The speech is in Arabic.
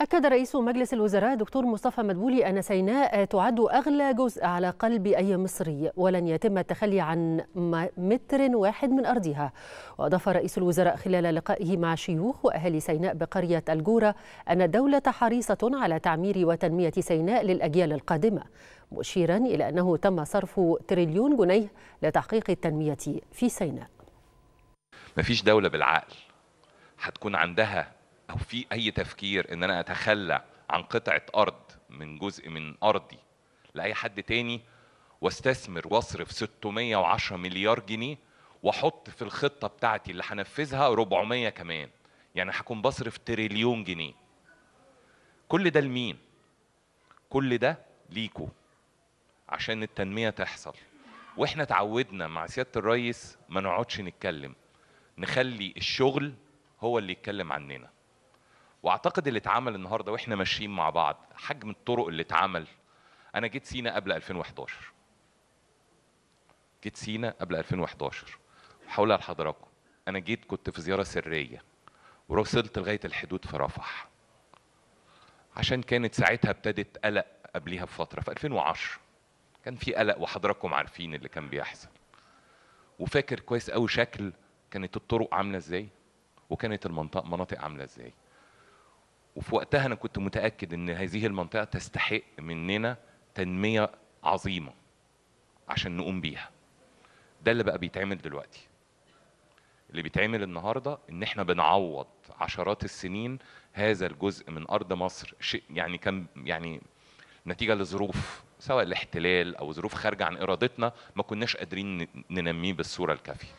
أكد رئيس مجلس الوزراء دكتور مصطفى مدبولي أن سيناء تعد أغلى جزء على قلب أي مصري ولن يتم التخلي عن متر واحد من أرضها وأضاف رئيس الوزراء خلال لقائه مع شيوخ وأهالي سيناء بقرية الجورة أن الدولة حريصة على تعمير وتنمية سيناء للأجيال القادمة مشيرا إلى أنه تم صرف تريليون جنيه لتحقيق التنمية في سيناء مفيش دولة بالعقل هتكون عندها او في اي تفكير ان انا اتخلى عن قطعه ارض من جزء من ارضي لاي حد تاني واستثمر واصرف 610 مليار جنيه واحط في الخطه بتاعتي اللي هنفذها 400 كمان يعني هكون بصرف تريليون جنيه كل ده لمين كل ده ليكو عشان التنميه تحصل واحنا تعودنا مع سياده الرئيس ما نقعدش نتكلم نخلي الشغل هو اللي يتكلم عننا واعتقد اللي اتعمل النهارده واحنا ماشيين مع بعض حجم الطرق اللي اتعمل انا جيت سينا قبل 2011 جيت سينا قبل 2011 هقولها لحضراتكم انا جيت كنت في زياره سريه ووصلت لغايه الحدود في رفح عشان كانت ساعتها ابتدت قلق قبليها بفتره في 2010 كان في قلق وحضراتكم عارفين اللي كان بيحصل وفاكر كويس قوي شكل كانت الطرق عامله ازاي وكانت المنطقه مناطق عامله ازاي وفي وقتها انا كنت متاكد ان هذه المنطقه تستحق مننا تنميه عظيمه عشان نقوم بيها ده اللي بقى بيتعمل دلوقتي اللي بيتعمل النهارده ان احنا بنعوض عشرات السنين هذا الجزء من ارض مصر شيء يعني كان يعني نتيجه لظروف سواء الاحتلال او ظروف خارجه عن ارادتنا ما كناش قادرين ننميه بالصوره الكافيه